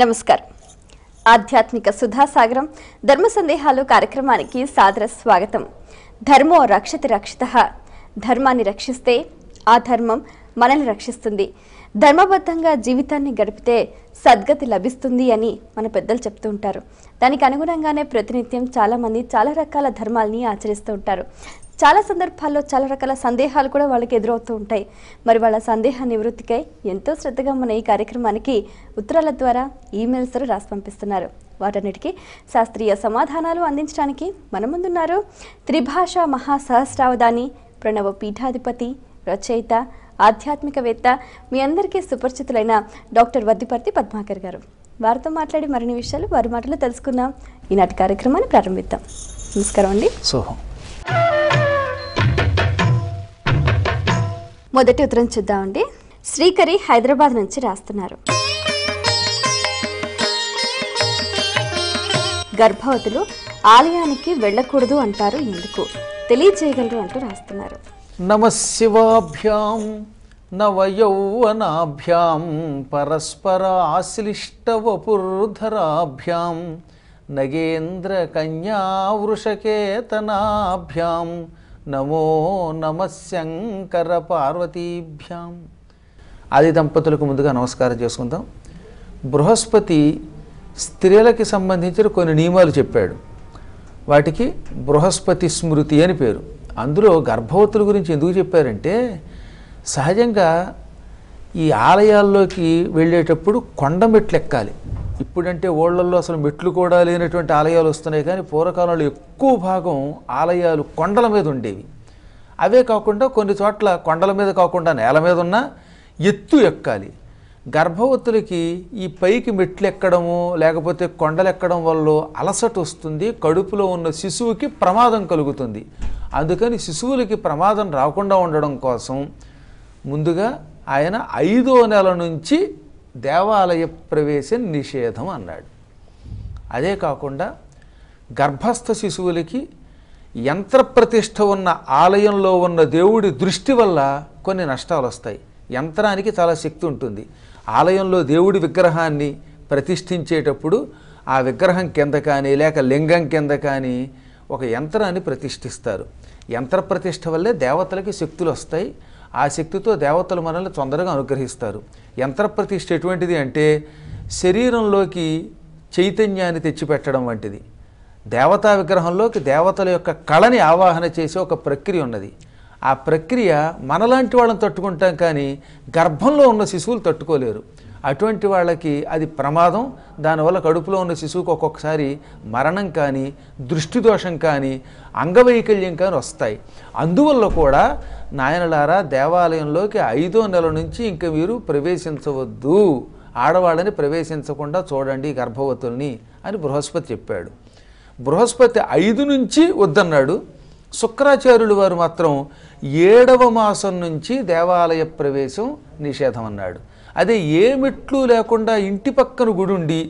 నమస్కారం ఆధ్యాత్మిక సుధాసాగరం ధర్మ సందేహాలు కార్యక్రమానికి సాదర స్వాగతం ధర్మో రక్షతి రక్షిత ధర్మాన్ని రక్షిస్తే ఆ ధర్మం మనల్ని రక్షిస్తుంది ధర్మబద్ధంగా జీవితాన్ని గడిపితే సద్గతి లభిస్తుంది అని మన పెద్దలు చెప్తూ ఉంటారు దానికి అనుగుణంగానే ప్రతినిత్యం చాలామంది చాలా రకాల ధర్మాలని ఆచరిస్తూ ఉంటారు చాలా సందర్భాల్లో చాలా రకాల సందేహాలు కూడా వాళ్ళకి ఎదురవుతూ ఉంటాయి మరి వాళ్ళ సందేహ నివృత్తికై ఎంతో శ్రద్ధగా మన ఈ కార్యక్రమానికి ఉత్తరాల ద్వారా ఈమెయిల్స్ రాసి పంపిస్తున్నారు వాటన్నిటికీ శాస్త్రీయ సమాధానాలు అందించడానికి మన ముందున్నారు త్రిభాష మహాసహస్రావధాని ప్రణవ పీఠాధిపతి రచయిత ఆధ్యాత్మికవేత్త మీ అందరికీ సుపరిచితులైన డాక్టర్ వద్దిపర్తి పద్మాకర్ గారు వారితో మాట్లాడి మరిన్ని విషయాలు వారి మాటలు తెలుసుకుందాం ఈనాటి కార్యక్రమాన్ని ప్రారంభిద్దాం నమస్కారం అండి సోహం మొదటి ఉత్తరం చూద్దామండి శ్రీకరి హైదరాబాద్ నుంచి రాస్తున్నారు గర్భవతులు ఆలయానికి వెళ్ళకూడదు అంటారు ఎందుకు తెలియజేయగలరు అంటూ రాస్తున్నారు నమశివాభ్యాం నవయౌవనాభ్యాం పరస్పర వపుర్ధరాభ్యాం నగేంద్ర కన్యావృషకేతనాభ్యాం నమో నమశంకర పార్వతీభ్యాం ఆది దంపతులకు ముందుగా నమస్కారం చేసుకుందాం బృహస్పతి స్త్రీలకి సంబంధించిన కొన్ని నియమాలు చెప్పాడు వాటికి బృహస్పతి స్మృతి అని పేరు అందులో గర్భవతుల గురించి ఎందుకు చెప్పారంటే సహజంగా ఈ ఆలయాల్లోకి వెళ్ళేటప్పుడు కొండ మెట్లు ఎక్కాలి ఇప్పుడంటే ఓళ్లల్లో అసలు మెట్లు కూడా లేనటువంటి ఆలయాలు వస్తున్నాయి కానీ పూర్వకాలంలో ఎక్కువ భాగం ఆలయాలు కొండల మీద ఉండేవి అవే కాకుండా కొన్ని చోట్ల కొండల మీద కాకుండా నేల మీద ఉన్న ఎత్తు ఎక్కాలి గర్భవతులకి ఈ పైకి మెట్లు ఎక్కడము లేకపోతే కొండలు ఎక్కడం వల్ల అలసట వస్తుంది కడుపులో ఉన్న శిశువుకి ప్రమాదం కలుగుతుంది అందుకని శిశువులకి ప్రమాదం రాకుండా ఉండడం కోసం ముందుగా ఆయన ఐదో నెల నుంచి దేవాలయ ప్రవేశం నిషేధం అన్నాడు అదే కాకుండా గర్భస్థ శిశువులకి యంత్రప్రతిష్ట ఉన్న ఆలయంలో ఉన్న దేవుడి దృష్టి వల్ల కొన్ని నష్టాలు వస్తాయి యంత్రానికి చాలా శక్తి ఉంటుంది ఆలయంలో దేవుడి విగ్రహాన్ని ప్రతిష్ఠించేటప్పుడు ఆ విగ్రహం కింద కానీ లేక లింగం కింద కానీ ఒక యంత్రాన్ని ప్రతిష్ఠిస్తారు యంత్ర ప్రతిష్ట వల్లే దేవతలకి శక్తులు వస్తాయి ఆ శక్తితో దేవతలు మనల్ని తొందరగా అనుగ్రహిస్తారు యంత్రప్రతిష్ఠ ఎటువంటిది అంటే శరీరంలోకి చైతన్యాన్ని తెచ్చిపెట్టడం వంటిది దేవతా విగ్రహంలోకి దేవతల యొక్క కళని ఆవాహన చేసే ఒక ప్రక్రియ ఉన్నది ఆ ప్రక్రియ మనలాంటి వాళ్ళని తట్టుకుంటాం కానీ గర్భంలో ఉన్న శిశువులు తట్టుకోలేరు అటువంటి వాళ్ళకి అది ప్రమాదం దానివల్ల కడుపులో ఉన్న శిశువుకు ఒక్కొక్కసారి మరణం కానీ దృష్టి దోషం కానీ అంగవైకల్యం కానీ వస్తాయి అందువల్ల కూడా నాయనలారా దేవాలయంలోకి ఐదో నెల నుంచి ఇంక మీరు ప్రవేశించవద్దు ఆడవాళ్ళని ప్రవేశించకుండా చూడండి గర్భవతుల్ని అని బృహస్పతి చెప్పాడు బృహస్పతి ఐదు నుంచి వద్దన్నాడు శుక్రాచార్యులు వారు మాత్రం ఏడవ మాసం నుంచి దేవాలయ ప్రవేశం నిషేధం అన్నాడు అదే ఏ మెట్లు లేకుండా ఇంటి పక్కన గుడి ఉండి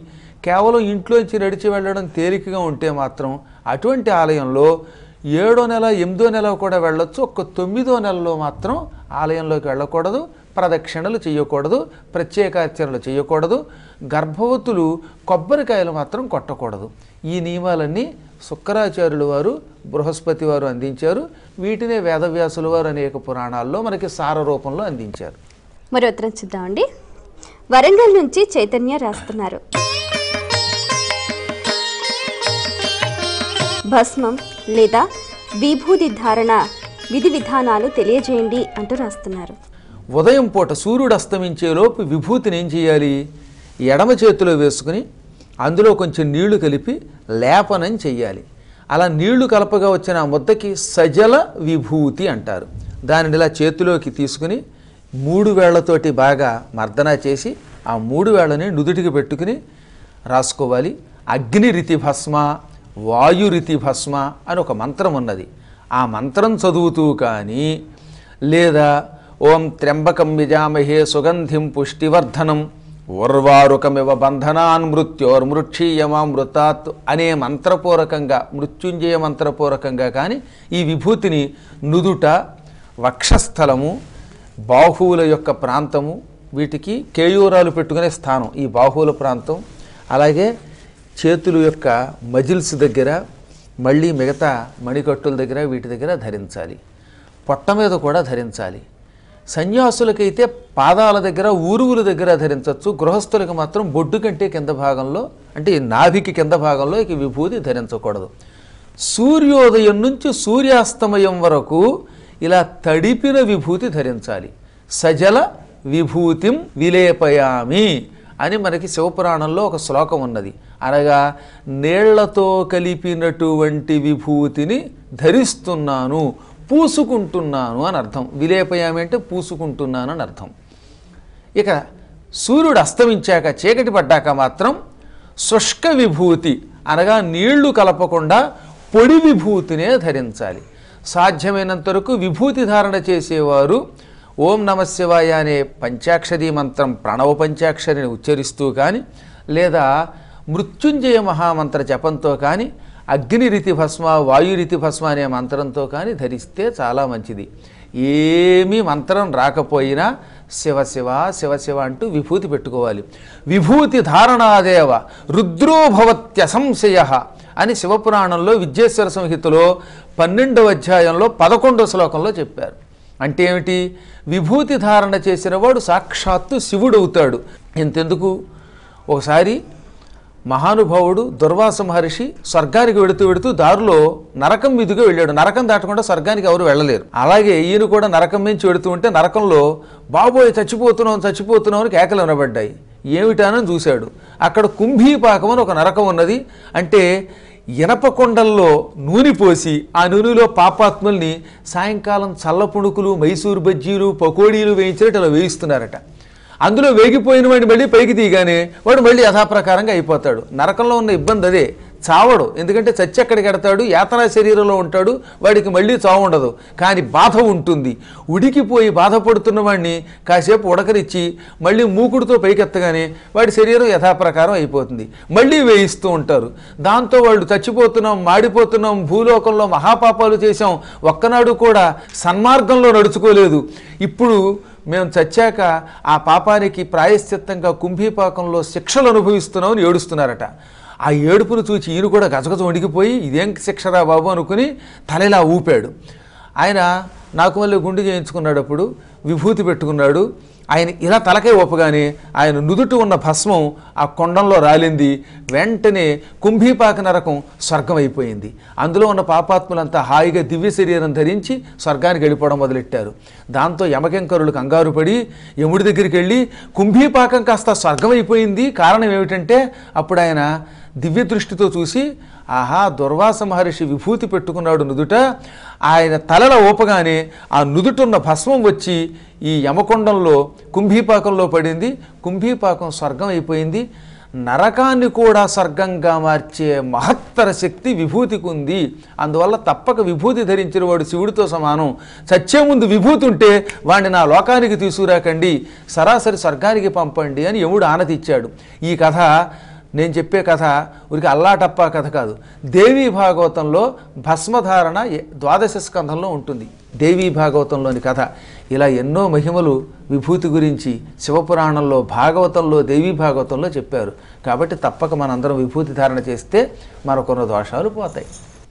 కేవలం ఇంట్లోంచి నడిచి వెళ్ళడం తేలికగా ఉంటే మాత్రం అటువంటి ఆలయంలో ఏడో నెల ఎనిమిదో నెల కూడా వెళ్ళొచ్చు ఒక్క తొమ్మిదో నెలలో మాత్రం ఆలయంలోకి వెళ్ళకూడదు ప్రదక్షిణలు చేయకూడదు ప్రత్యేకాచరణలు చేయకూడదు గర్భవతులు కొబ్బరికాయలు మాత్రం కొట్టకూడదు ఈ నియమాలన్నీ శుక్రాచార్యులు వారు బృహస్పతి వారు అందించారు వీటినే వేదవ్యాసుల వారు అనేక పురాణాల్లో మనకి సార రూపంలో అందించారు మరి ఉత్తరం చూద్దామండి వరంగల్ నుంచి చైతన్య రాస్తున్నారు భస్మం లేదా విభూతి ధారణ విధి విధానాలు తెలియజేయండి అంటూ రాస్తున్నారు ఉదయం పూట సూర్యుడు అస్తమించేలోపు విభూతిని ఏం చేయాలి ఎడమ చేతిలో వేసుకుని అందులో కొంచెం నీళ్లు కలిపి లేపనం చెయ్యాలి అలా నీళ్లు కలపగా వచ్చిన ముద్దకి సజల విభూతి అంటారు దానిని ఇలా చేతిలోకి తీసుకుని మూడు వేళ్లతోటి బాగా మర్దన చేసి ఆ మూడు వేళ్ళని నుదుటికి పెట్టుకుని రాసుకోవాలి అగ్ని రితి భస్మ వాయు రితి భస్మ అని ఒక మంత్రం ఉన్నది ఆ మంత్రం చదువుతూ కానీ లేదా ఓం త్ర్యంబకం విజామహే సుగంధిం పుష్టివర్ధనం ఉర్వారుకమివ బంధనాన్ మృత్యోర్మృక్షీయమామృతాత్ అనే మంత్రపూర్వకంగా మృత్యుంజయ మంత్రపూర్వకంగా కానీ ఈ విభూతిని నుదుట వక్షస్థలము బాహువుల యొక్క ప్రాంతము వీటికి కేయూరాలు పెట్టుకునే స్థానం ఈ బాహువుల ప్రాంతం అలాగే చేతులు యొక్క మజిల్స్ దగ్గర మళ్ళీ మిగతా మణికట్టుల దగ్గర వీటి దగ్గర ధరించాలి పొట్ట మీద కూడా ధరించాలి సన్యాసులకైతే పాదాల దగ్గర ఊరువుల దగ్గర ధరించవచ్చు గృహస్థులకు మాత్రం బొడ్డు కంటే కింద భాగంలో అంటే నాభికి కింద భాగంలో ఇక విభూతి ధరించకూడదు సూర్యోదయం నుంచి సూర్యాస్తమయం వరకు ఇలా తడిపిన విభూతి ధరించాలి సజల విభూతిం విలేపయామి అని మనకి శివపురాణంలో ఒక శ్లోకం ఉన్నది అనగా నీళ్లతో కలిపినటువంటి విభూతిని ధరిస్తున్నాను పూసుకుంటున్నాను అని అర్థం విలేపయామి అంటే పూసుకుంటున్నాను అని అర్థం ఇక సూర్యుడు అస్తమించాక చీకటి పడ్డాక మాత్రం శుష్క విభూతి అనగా నీళ్లు కలపకుండా పొడి విభూతినే ధరించాలి సాధ్యమైనంత వరకు విభూతి ధారణ చేసేవారు ఓం నమశివాయ అనే పంచాక్షరీ మంత్రం ప్రణవ పంచాక్షరిని ఉచ్చరిస్తూ కానీ లేదా మృత్యుంజయ మహామంత్ర జపంతో కానీ అగ్ని రీతి భస్మ వాయురీతి భస్మ అనే మంత్రంతో కానీ ధరిస్తే చాలా మంచిది ఏమీ మంత్రం రాకపోయినా శివ శివ శివ శివ అంటూ విభూతి పెట్టుకోవాలి విభూతి ధారణాదేవ రుద్రోభవత్య సంశయ అని శివపురాణంలో విద్యేశ్వర సంహితలో పన్నెండవ అధ్యాయంలో పదకొండవ శ్లోకంలో చెప్పారు అంటే ఏమిటి విభూతి ధారణ చేసిన వాడు సాక్షాత్తు శివుడవుతాడు ఇంతెందుకు ఒకసారి మహానుభావుడు దుర్వాస మహర్షి స్వర్గానికి వెడుతూ వెడుతూ దారిలో నరకం మీదుగా వెళ్ళాడు నరకం దాటకుండా స్వర్గానికి ఎవరు వెళ్ళలేరు అలాగే ఈయన కూడా నరకం మించి వెడుతూ ఉంటే నరకంలో బాబోయ్ చచ్చిపోతున్నాం చచ్చిపోతున్నాం అని కేకలు వినబడ్డాయి ఏమిటానని చూశాడు అక్కడ కుంభీపాకం అని ఒక నరకం ఉన్నది అంటే ఇనపకొండల్లో నూనె పోసి ఆ నూనెలో పాపాత్ముల్ని సాయంకాలం చల్లపుణుకులు మైసూరు బజ్జీలు పకోడీలు వేయించినట్టు అలా వేయిస్తున్నారట అందులో వేగిపోయిన వాడిని మళ్ళీ పైకి తీయగానే వాడు మళ్ళీ యథాప్రకారంగా అయిపోతాడు నరకంలో ఉన్న ఇబ్బంది అదే చావడు ఎందుకంటే చచ్చి ఎక్కడికి ఎడతాడు యాతనా శరీరంలో ఉంటాడు వాడికి మళ్ళీ చావు ఉండదు కానీ బాధ ఉంటుంది ఉడికిపోయి బాధపడుతున్న వాడిని కాసేపు ఉడకనిచ్చి మళ్ళీ మూకుడితో పైకెత్తగానే వాడి శరీరం యథాప్రకారం అయిపోతుంది మళ్ళీ వేయిస్తూ ఉంటారు దాంతో వాళ్ళు చచ్చిపోతున్నాం మాడిపోతున్నాం భూలోకంలో మహాపాపాలు చేశాం ఒక్కనాడు కూడా సన్మార్గంలో నడుచుకోలేదు ఇప్పుడు మేము చచ్చాక ఆ పాపానికి ప్రాయశ్చిత్తంగా కుంభీపాకంలో శిక్షలు అనుభవిస్తున్నామని ఏడుస్తున్నారట ఆ ఏడుపును చూచి ఈయన కూడా గజగజ వణికిపోయి ఇదేం శిక్షరా బాబు అనుకుని తలలా ఊపాడు ఆయన నాకు మళ్ళీ గుండె చేయించుకున్నాడప్పుడు విభూతి పెట్టుకున్నాడు ఆయన ఇలా తలకై ఓపగానే ఆయన నుదుటి ఉన్న భస్మం ఆ కొండంలో రాలింది వెంటనే కుంభీపాక నరకం స్వర్గం అయిపోయింది అందులో ఉన్న పాపాత్ములంతా హాయిగా దివ్య శరీరం ధరించి స్వర్గానికి వెళ్ళిపోవడం మొదలెట్టారు దాంతో యమకెంకరులు కంగారు పడి యముడి దగ్గరికి వెళ్ళి కుంభీపాకం కాస్త స్వర్గం అయిపోయింది కారణం ఏమిటంటే అప్పుడు ఆయన దివ్య దృష్టితో చూసి ఆహా దుర్వాస మహర్షి విభూతి పెట్టుకున్నాడు నుదుట ఆయన తలల ఊపగానే ఆ నుదుటున్న భస్మం వచ్చి ఈ యమకొండంలో కుంభీపాకంలో పడింది కుంభీపాకం స్వర్గం అయిపోయింది నరకాన్ని కూడా స్వర్గంగా మార్చే మహత్తర శక్తి విభూతికి ఉంది అందువల్ల తప్పక విభూతి ధరించిన వాడు శివుడితో సమానం చచ్చే ముందు విభూతి ఉంటే వాడిని నా లోకానికి తీసుకురాకండి సరాసరి స్వర్గానికి పంపండి అని యముడు ఆనతిచ్చాడు ఈ కథ నేను చెప్పే కథ ఉరికి అల్లాటప్ప కథ కాదు దేవీ భాగవతంలో భస్మధారణ ద్వాదశ స్కంధంలో ఉంటుంది దేవీ భాగవతంలోని కథ ఇలా ఎన్నో మహిమలు విభూతి గురించి శివపురాణంలో భాగవతంలో దేవీ భాగవతంలో చెప్పారు కాబట్టి తప్పక మనందరం విభూతి ధారణ చేస్తే మరొకరు దోషాలు పోతాయి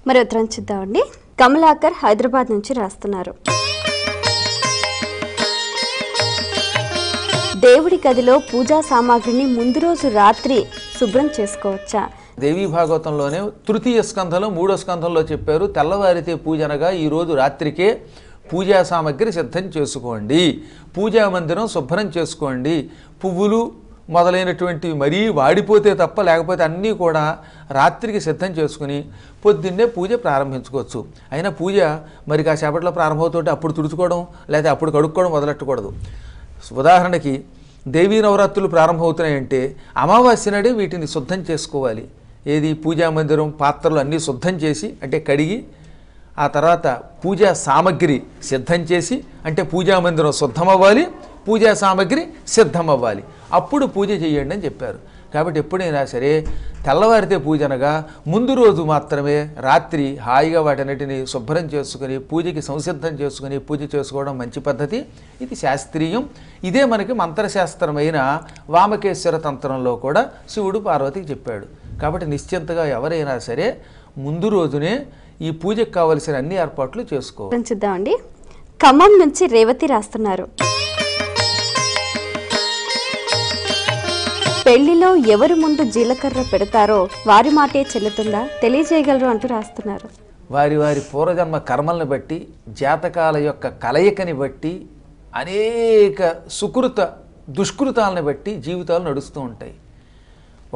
మరి ఉత్తరం చూద్దామండి కమలాకర్ హైదరాబాద్ నుంచి రాస్తున్నారు దేవుడి గదిలో పూజా సామాగ్రిని ముందు రోజు రాత్రి శుభ్రం చేసుకోవచ్చా దేవీ భాగవతంలోనే తృతీయ స్కంధంలో మూడో స్కంధంలో చెప్పారు తెల్లవారితే పూజనగా ఈరోజు రాత్రికే పూజా సామాగ్రి సిద్ధం చేసుకోండి పూజా మందిరం శుభ్రం చేసుకోండి పువ్వులు మొదలైనటువంటివి మరీ వాడిపోతే తప్ప లేకపోతే అన్నీ కూడా రాత్రికి సిద్ధం చేసుకుని పొద్దున్నే పూజ ప్రారంభించుకోవచ్చు అయినా పూజ మరి కాసేపట్లో ప్రారంభమవుతుంటే అప్పుడు తుడుచుకోవడం లేదా అప్పుడు కడుక్కోవడం మొదలెట్టకూడదు ఉదాహరణకి దేవీ నవరాత్రులు ప్రారంభమవుతున్నాయంటే అమావాస్య నాడే వీటిని శుద్ధం చేసుకోవాలి ఏది పూజా మందిరం పాత్రలు అన్నీ శుద్ధం చేసి అంటే కడిగి ఆ తర్వాత పూజా సామగ్రి సిద్ధం చేసి అంటే పూజా మందిరం శుద్ధమవ్వాలి పూజా సామగ్రి సిద్ధమవ్వాలి అప్పుడు పూజ చేయండి అని చెప్పారు కాబట్టి ఎప్పుడైనా సరే తెల్లవారితే పూజ అనగా ముందు రోజు మాత్రమే రాత్రి హాయిగా వాటన్నిటిని శుభ్రం చేసుకుని పూజకి సంసిద్ధం చేసుకుని పూజ చేసుకోవడం మంచి పద్ధతి ఇది శాస్త్రీయం ఇదే మనకి మంత్రశాస్త్రమైన వామకేశ్వర తంత్రంలో కూడా శివుడు పార్వతికి చెప్పాడు కాబట్టి నిశ్చింతగా ఎవరైనా సరే ముందు రోజునే ఈ పూజకు కావలసిన అన్ని ఏర్పాట్లు చేసుకో చూద్దామండి ఖమ్మం నుంచి రేవతి రాస్తున్నారు పెళ్లిలో ఎవరు ముందు జీలకర్ర పెడతారో వారి మాటే చెల్లుతుందా తెలియజేయగలరు అంటూ రాస్తున్నారు వారి వారి పూర్వజన్మ కర్మలను బట్టి జాతకాల యొక్క కలయికని బట్టి అనేక సుకృత దుష్కృతాలను బట్టి జీవితాలు నడుస్తూ ఉంటాయి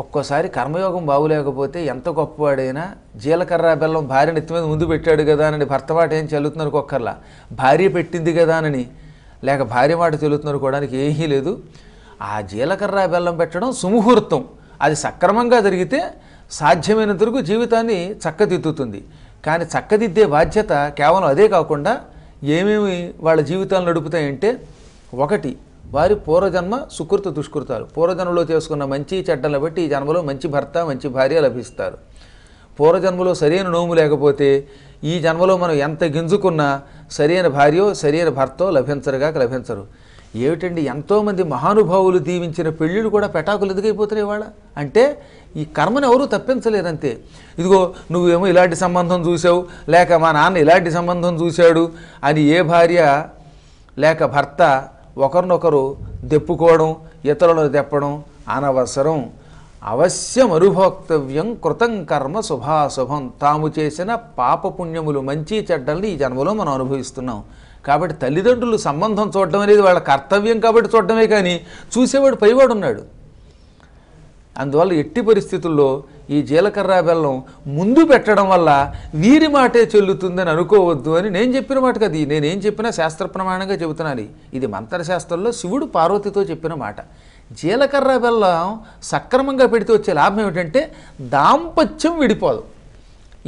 ఒక్కోసారి కర్మయోగం బాగులేకపోతే ఎంత గొప్పవాడైనా జీలకర్ర బెల్లం భార్య నెత్తి మీద ముందు పెట్టాడు కదా అని భర్త మాట ఏం చల్లుతున్నారు ఒక్కర్లా భార్య పెట్టింది కదా అని లేక భార్య మాట చల్లుతున్నారు కూడా ఏమీ లేదు ఆ జీలకర్ర బెల్లం పెట్టడం సుముహూర్తం అది సక్రమంగా జరిగితే సాధ్యమైనంత వరకు జీవితాన్ని చక్కదిద్దుతుంది కానీ చక్కదిద్దే బాధ్యత కేవలం అదే కాకుండా ఏమేమి వాళ్ళ జీవితాలు నడుపుతాయంటే ఒకటి వారి పూర్వజన్మ సుకృత దుష్కృతాలు పూర్వజన్మలో చేసుకున్న మంచి చెడ్డలు బట్టి ఈ జన్మలో మంచి భర్త మంచి భార్య లభిస్తారు పూర్వజన్మలో సరైన నోము లేకపోతే ఈ జన్మలో మనం ఎంత గింజుకున్నా సరైన భార్యో సరైన భర్తో లభించరుగా లభించరు ఏమిటండి ఎంతోమంది మహానుభావులు దీవించిన పెళ్ళిళ్ళు కూడా పెటాకులు ఎదుగైపోతున్నాయి వాళ్ళ అంటే ఈ కర్మను ఎవరూ తప్పించలేరంతే ఇదిగో నువ్వేమో ఇలాంటి సంబంధం చూసావు లేక మా నాన్న ఇలాంటి సంబంధం చూశాడు అని ఏ భార్య లేక భర్త ఒకరినొకరు దెప్పుకోవడం ఇతరులను దెప్పడం అనవసరం అవశ్యం అనుభోక్తవ్యం కృతం కర్మ శుభాశుభం తాము చేసిన పాపపుణ్యములు మంచి చెడ్డల్ని ఈ జన్మలో మనం అనుభవిస్తున్నాం కాబట్టి తల్లిదండ్రులు సంబంధం చూడడం అనేది వాళ్ళ కర్తవ్యం కాబట్టి చూడడమే కానీ చూసేవాడు పైవాడు ఉన్నాడు అందువల్ల ఎట్టి పరిస్థితుల్లో ఈ జీలకర్ర బెల్లం ముందు పెట్టడం వల్ల వీరి మాటే చెల్లుతుందని అనుకోవద్దు అని నేను చెప్పిన మాట కది నేనేం చెప్పినా శాస్త్ర ప్రమాణంగా చెబుతున్నాను ఇది మంత్రశాస్త్రంలో శివుడు పార్వతితో చెప్పిన మాట జీలకర్ర బెల్లం సక్రమంగా పెడితే వచ్చే లాభం ఏమిటంటే దాంపత్యం విడిపోదు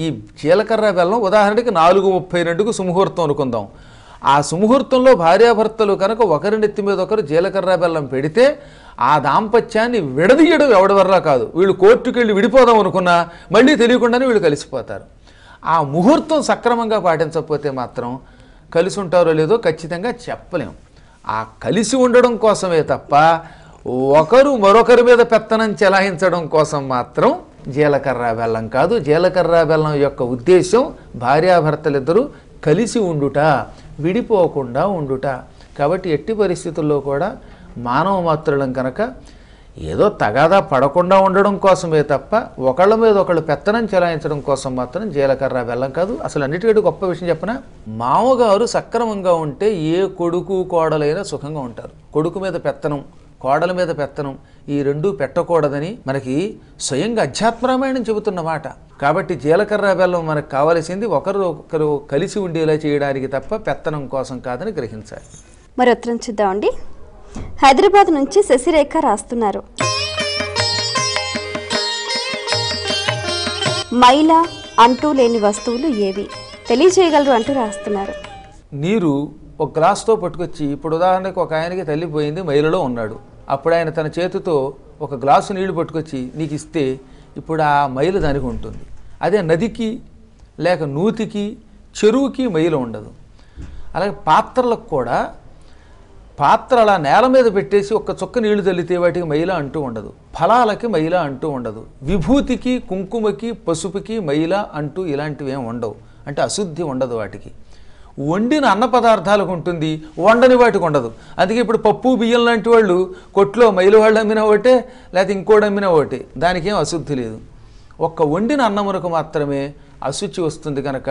ఈ జీలకర్ర బెల్లం ఉదాహరణకి నాలుగు ముప్పై రెండుకు సుముహూర్తం అనుకుందాం ఆ సుముహూర్తంలో భార్యాభర్తలు కనుక ఒకరి నెత్తి మీద ఒకరు జీలకర్ర బెల్లం పెడితే ఆ దాంపత్యాన్ని విడదీయడం ఎవడవర్రా కాదు వీళ్ళు కోర్టుకు వెళ్ళి విడిపోదాం అనుకున్నా మళ్ళీ తెలియకుండానే వీళ్ళు కలిసిపోతారు ఆ ముహూర్తం సక్రమంగా పాటించకపోతే మాత్రం కలిసి ఉంటారో లేదో ఖచ్చితంగా చెప్పలేము ఆ కలిసి ఉండడం కోసమే తప్ప ఒకరు మరొకరి మీద పెత్తనం చెలాయించడం కోసం మాత్రం జీలకర్ర బెల్లం కాదు జీలకర్ర బెల్లం యొక్క ఉద్దేశం భార్యాభర్తలిద్దరూ కలిసి ఉండుట విడిపోకుండా ఉండుట కాబట్టి ఎట్టి పరిస్థితుల్లో కూడా మానవ మాత్రులం కనుక ఏదో తగాదా పడకుండా ఉండడం కోసమే తప్ప ఒకళ్ళ మీద ఒకళ్ళు పెత్తనం చెలాయించడం కోసం మాత్రం జీలకర్ర వెళ్ళం కాదు అసలు అన్నిటికంటే గొప్ప విషయం చెప్పిన మామగారు సక్రమంగా ఉంటే ఏ కొడుకు కోడలైనా సుఖంగా ఉంటారు కొడుకు మీద పెత్తనం కోడల మీద పెత్తనం ఈ రెండూ పెట్టకూడదని మనకి స్వయంగా అధ్యాత్మరామాయణం చెబుతున్న మాట కాబట్టి జీలకర్ర బెల్లం మనకు కావలసింది ఒకరు ఒకరు కలిసి ఉండేలా చేయడానికి తప్ప పెత్తనం కోసం కాదని గ్రహించాలి మరి ఉత్తరం చూద్దామండి హైదరాబాద్ నుంచి శశిరేఖ రాస్తున్నారు మైల అంటూ లేని వస్తువులు ఏవి తెలియజేయగలరు అంటూ రాస్తున్నారు నీరు ఒక గ్లాస్తో పట్టుకొచ్చి ఇప్పుడు ఉదాహరణకు ఒక ఆయనకి తల్లిపోయింది మైలలో ఉన్నాడు అప్పుడు ఆయన తన చేతితో ఒక గ్లాసు నీళ్లు పట్టుకొచ్చి నీకు ఇస్తే ఇప్పుడు ఆ మైలు దానికి ఉంటుంది అదే నదికి లేక నూతికి చెరువుకి మైలు ఉండదు అలాగే పాత్రలకు కూడా పాత్ర అలా నేల మీద పెట్టేసి ఒక్క చుక్క నీళ్లు చల్లితే వాటికి మైల అంటూ ఉండదు ఫలాలకి మైల అంటూ ఉండదు విభూతికి కుంకుమకి పసుపుకి మైల అంటూ ఇలాంటివి ఏమి ఉండవు అంటే అశుద్ధి ఉండదు వాటికి వండిన అన్న పదార్థాలకు ఉంటుంది వండని వాటికి ఉండదు అందుకే ఇప్పుడు పప్పు బియ్యం లాంటి వాళ్ళు కొట్లో మైలు వాళ్ళు అమ్మిన ఒకటే లేకపోతే ఇంకోటి అమ్మిన ఒకటి ఏం అశుద్ధి లేదు ఒక్క వండిన అన్నమునకు మాత్రమే అశుచి వస్తుంది కనుక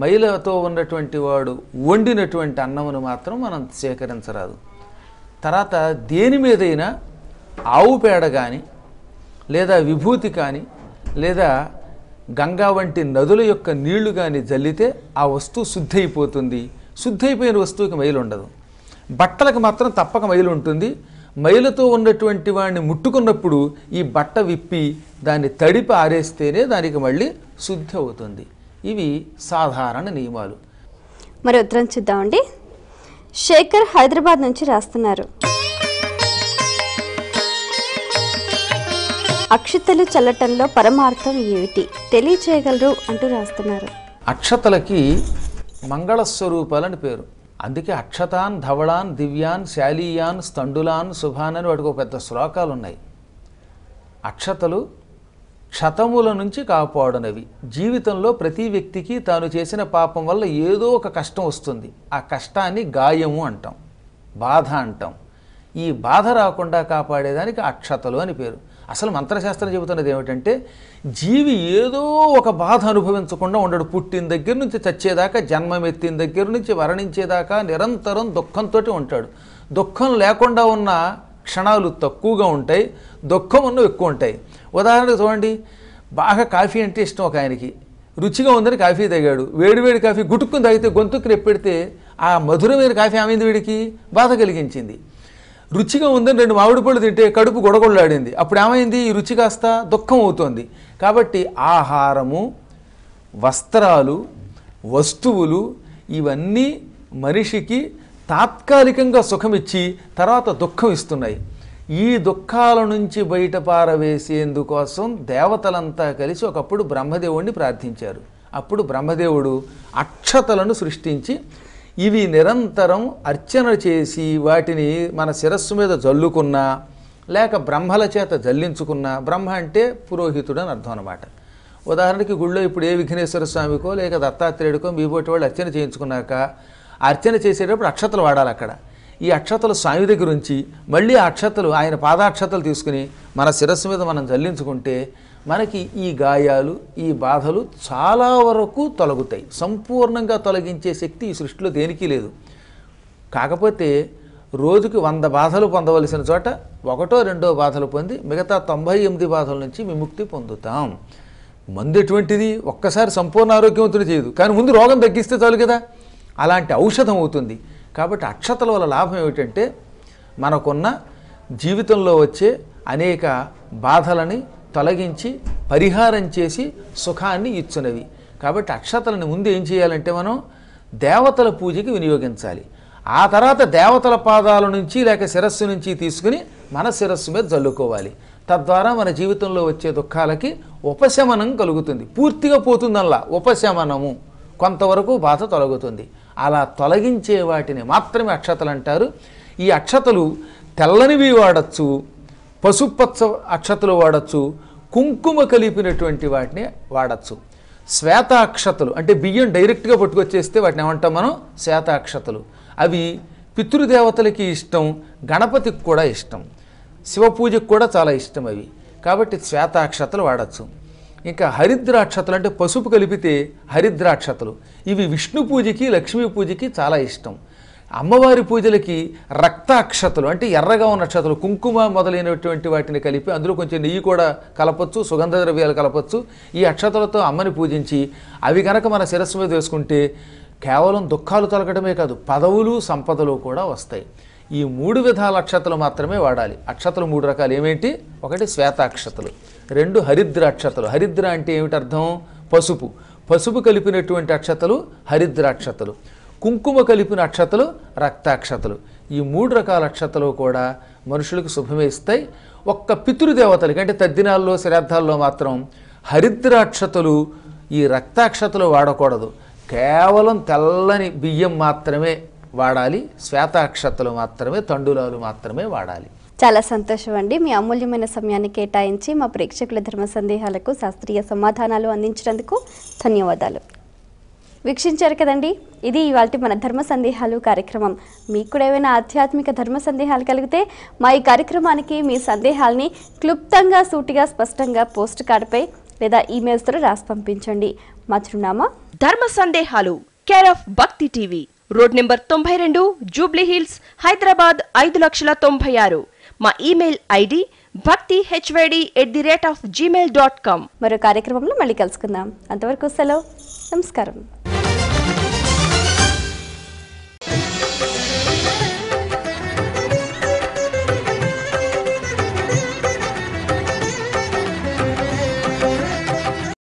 మైలతో ఉన్నటువంటి వాడు వండినటువంటి అన్నమును మాత్రం మనం సేకరించరాదు తర్వాత దేని మీదైనా ఆవు పేడ కానీ లేదా విభూతి కానీ లేదా గంగా వంటి నదుల యొక్క నీళ్లు కానీ జల్లితే ఆ వస్తువు శుద్ధి అయిపోతుంది శుద్ధి అయిపోయిన వస్తువుకి మైలు ఉండదు బట్టలకు మాత్రం తప్పక మైలు ఉంటుంది మైలతో ఉన్నటువంటి వాడిని ముట్టుకున్నప్పుడు ఈ బట్ట విప్పి దాన్ని తడిపి ఆరేస్తేనే దానికి మళ్ళీ శుద్ధి అవుతుంది ఇవి సాధారణ నియమాలు మరి ఉత్తరం చూద్దామండి శేఖర్ హైదరాబాద్ నుంచి రాస్తున్నారు అక్షతలు చల్లటంలో పరమార్థం ఏమిటి తెలియచేయగలరు అంటూ రాస్తున్నారు అక్షతలకి అని పేరు అందుకే అక్షతాన్ ధవళాన్ దివ్యాన్ శాలీయాన్ స్తండులాన్ శుభాన్ అని వాటికి ఒక పెద్ద శ్లోకాలు ఉన్నాయి అక్షతలు క్షతముల నుంచి కాపాడునవి జీవితంలో ప్రతి వ్యక్తికి తాను చేసిన పాపం వల్ల ఏదో ఒక కష్టం వస్తుంది ఆ కష్టాన్ని గాయము అంటాం బాధ అంటాం ఈ బాధ రాకుండా కాపాడేదానికి అక్షతలు అని పేరు అసలు మంత్రశాస్త్రం చెబుతున్నది ఏమిటంటే జీవి ఏదో ఒక బాధ అనుభవించకుండా ఉండడు పుట్టిన దగ్గర నుంచి చచ్చేదాకా జన్మమెత్తిన దగ్గర నుంచి మరణించేదాకా నిరంతరం దుఃఖంతో ఉంటాడు దుఃఖం లేకుండా ఉన్న క్షణాలు తక్కువగా ఉంటాయి దుఃఖం ఉన్న ఎక్కువ ఉంటాయి ఉదాహరణకు చూడండి బాగా కాఫీ అంటే ఇష్టం ఒక ఆయనకి రుచిగా ఉందని కాఫీ తాగాడు వేడివేడి కాఫీ గుట్టుకుని తాగితే గొంతుకు రెప్పెడితే ఆ మధురమైన కాఫీ ఆమెది వీడికి బాధ కలిగించింది రుచిగా ఉందని రెండు మామిడి పళ్ళు తింటే కడుపు గొడగొడలాడింది అప్పుడు ఏమైంది ఈ రుచి కాస్త దుఃఖం అవుతోంది కాబట్టి ఆహారము వస్త్రాలు వస్తువులు ఇవన్నీ మనిషికి తాత్కాలికంగా సుఖమిచ్చి తర్వాత దుఃఖం ఇస్తున్నాయి ఈ దుఃఖాల నుంచి పారవేసేందుకోసం దేవతలంతా కలిసి ఒకప్పుడు బ్రహ్మదేవుణ్ణి ప్రార్థించారు అప్పుడు బ్రహ్మదేవుడు అక్షతలను సృష్టించి ఇవి నిరంతరం అర్చన చేసి వాటిని మన శిరస్సు మీద జల్లుకున్నా లేక బ్రహ్మల చేత జల్లించుకున్నా బ్రహ్మ అంటే పురోహితుడు అని అర్థం అనమాట ఉదాహరణకి గుళ్ళో ఇప్పుడు ఏ విఘ్నేశ్వర స్వామికో లేక దత్తాత్రేయుడికో పోటీ వాళ్ళు అర్చన చేయించుకున్నాక అర్చన చేసేటప్పుడు అక్షతలు వాడాలి అక్కడ ఈ అక్షతలు స్వామి దగ్గర ఉంచి మళ్ళీ ఆ అక్షతలు ఆయన పాదాక్షతలు తీసుకుని మన శిరస్సు మీద మనం చల్లించుకుంటే మనకి ఈ గాయాలు ఈ బాధలు చాలా వరకు తొలగుతాయి సంపూర్ణంగా తొలగించే శక్తి ఈ సృష్టిలో దేనికి లేదు కాకపోతే రోజుకి వంద బాధలు పొందవలసిన చోట ఒకటో రెండో బాధలు పొంది మిగతా తొంభై ఎనిమిది బాధల నుంచి విముక్తి పొందుతాం మందు ఎటువంటిది ఒక్కసారి సంపూర్ణ ఆరోగ్యవంతుడు చేయదు కానీ ముందు రోగం తగ్గిస్తే చాలు కదా అలాంటి ఔషధం అవుతుంది కాబట్టి అక్షతల వల్ల లాభం ఏమిటంటే మనకున్న జీవితంలో వచ్చే అనేక బాధలని తొలగించి పరిహారం చేసి సుఖాన్ని ఇచ్చునవి కాబట్టి అక్షతలని ముందు ఏం చేయాలంటే మనం దేవతల పూజకి వినియోగించాలి ఆ తర్వాత దేవతల పాదాల నుంచి లేక శిరస్సు నుంచి తీసుకుని మన శిరస్సు మీద జల్లుకోవాలి తద్వారా మన జీవితంలో వచ్చే దుఃఖాలకి ఉపశమనం కలుగుతుంది పూర్తిగా పోతుందల్లా ఉపశమనము కొంతవరకు బాధ తొలగుతుంది అలా తొలగించే వాటిని మాత్రమే అక్షతలు అంటారు ఈ అక్షతలు తెల్లనివి వాడచ్చు పసుపచ్చ అక్షతలు వాడచ్చు కుంకుమ కలిపినటువంటి వాటిని వాడచ్చు శ్వేతాక్షతలు అంటే బియ్యం డైరెక్ట్గా పట్టుకొచ్చేస్తే వాటిని ఏమంటాం మనం శ్వేతాక్షతలు అవి పితృదేవతలకి ఇష్టం గణపతికి కూడా ఇష్టం శివ పూజకు కూడా చాలా ఇష్టం అవి కాబట్టి శ్వేతాక్షతలు వాడచ్చు ఇంకా హరిద్రాక్షతలు అంటే పసుపు కలిపితే హరిద్రాక్షతలు ఇవి విష్ణు పూజకి లక్ష్మీ పూజకి చాలా ఇష్టం అమ్మవారి పూజలకి రక్తాక్షతలు అంటే ఎర్రగా ఉన్న అక్షతలు కుంకుమ మొదలైనటువంటి వాటిని కలిపి అందులో కొంచెం నెయ్యి కూడా కలపచ్చు సుగంధ ద్రవ్యాలు కలపచ్చు ఈ అక్షతలతో అమ్మని పూజించి అవి కనుక మన శిరస్సు మీద వేసుకుంటే కేవలం దుఃఖాలు తొలగడమే కాదు పదవులు సంపదలు కూడా వస్తాయి ఈ మూడు విధాల అక్షతలు మాత్రమే వాడాలి అక్షతలు మూడు రకాలు ఏమేంటి ఒకటి శ్వేతాక్షతలు రెండు హరిద్రాక్షతలు హరిద్ర అంటే ఏమిటి అర్థం పసుపు పసుపు కలిపినటువంటి అక్షతలు హరిద్రాక్షతలు కుంకుమ కలిపిన అక్షతలు రక్తాక్షతలు ఈ మూడు రకాల అక్షతలు కూడా మనుషులకు శుభమే ఇస్తాయి ఒక్క పితృదేవతలకి అంటే తద్దినాల్లో శ్రాద్ధాల్లో మాత్రం హరిద్రాక్షతలు ఈ రక్తాక్షతలు వాడకూడదు కేవలం తెల్లని బియ్యం మాత్రమే వాడాలి శ్వేతాక్షతలు మాత్రమే తండులాలు మాత్రమే వాడాలి చాలా సంతోషం అండి మీ అమూల్యమైన సమయాన్ని కేటాయించి మా ప్రేక్షకుల ధర్మ సందేహాలకు శాస్త్రీయ సమాధానాలు అందించినందుకు ధన్యవాదాలు వీక్షించారు కదండి ఇది ఇవాళ మన ధర్మ సందేహాలు కార్యక్రమం మీకు కూడా ఏమైనా ఆధ్యాత్మిక ధర్మ సందేహాలు కలిగితే మా ఈ కార్యక్రమానికి మీ సందేహాల్ని క్లుప్తంగా సూటిగా స్పష్టంగా పోస్ట్ కార్డుపై లేదా ఈమెయిల్స్తో రాసి పంపించండి మా చిరునామా ధర్మ సందేహాలు care of Bhakti TV road number తొంభై రెండు జూబ్లీ హిల్స్ హైదరాబాద్ ఐదు లక్షల తొంభై ఆరు మా email ID Bhakti HYD at the rate of Gmail dot com మరో కార్యక్రమంలో మళ్ళీ కలుసుకుందాం అంతవరకు సెలవు నమస్కారం